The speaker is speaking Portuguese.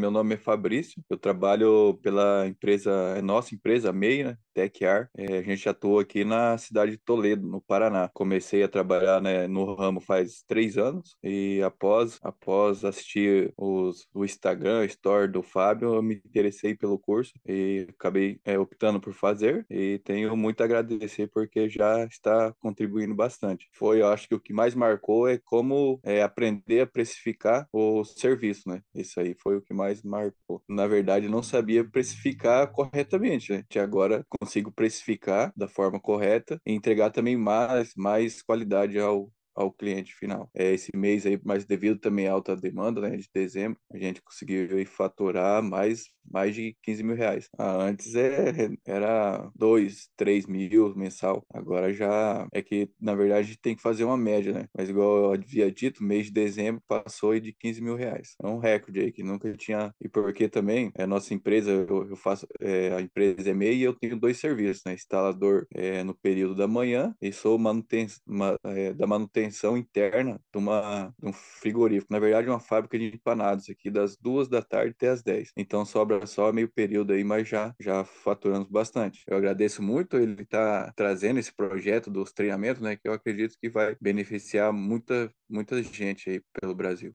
Meu nome é Fabrício, eu trabalho pela empresa, é nossa empresa, MEI, né? TechAr. É, a gente atua aqui na cidade de Toledo, no Paraná. Comecei a trabalhar né, no ramo faz três anos e após, após assistir os, o Instagram, a Store do Fábio, eu me interessei pelo curso e acabei é, optando por fazer e tenho muito a agradecer porque já está contribuindo bastante. Foi, eu acho que o que mais marcou é como é, aprender a precificar o serviço, né? Isso aí foi o que mais mais marcou. Na verdade, não sabia precificar corretamente, né? agora consigo precificar da forma correta e entregar também mais, mais qualidade ao, ao cliente final. É, esse mês aí, mas devido também à alta demanda, né, de dezembro, a gente conseguiu aí, faturar mais, mais de 15 mil reais. Ah, antes é, era 2, 3 mil mensal, agora já é que, na verdade, a gente tem que fazer uma média, né? Mas igual eu havia dito, mês de dezembro passou aí de 15 mil reais. É um recorde aí que nunca tinha, e porque também é nossa empresa, eu, eu faço, é, a empresa é MEI e eu tenho dois serviços, né? Instalador é, no período da manhã e sou manuten, ma, é, da manutenção manutenção interna de, uma, de um frigorífico. Na verdade, uma fábrica de empanados aqui, das duas da tarde até as 10. Então sobra só meio período aí, mas já, já faturamos bastante. Eu agradeço muito ele estar tá trazendo esse projeto dos treinamentos, né? Que eu acredito que vai beneficiar muita, muita gente aí pelo Brasil.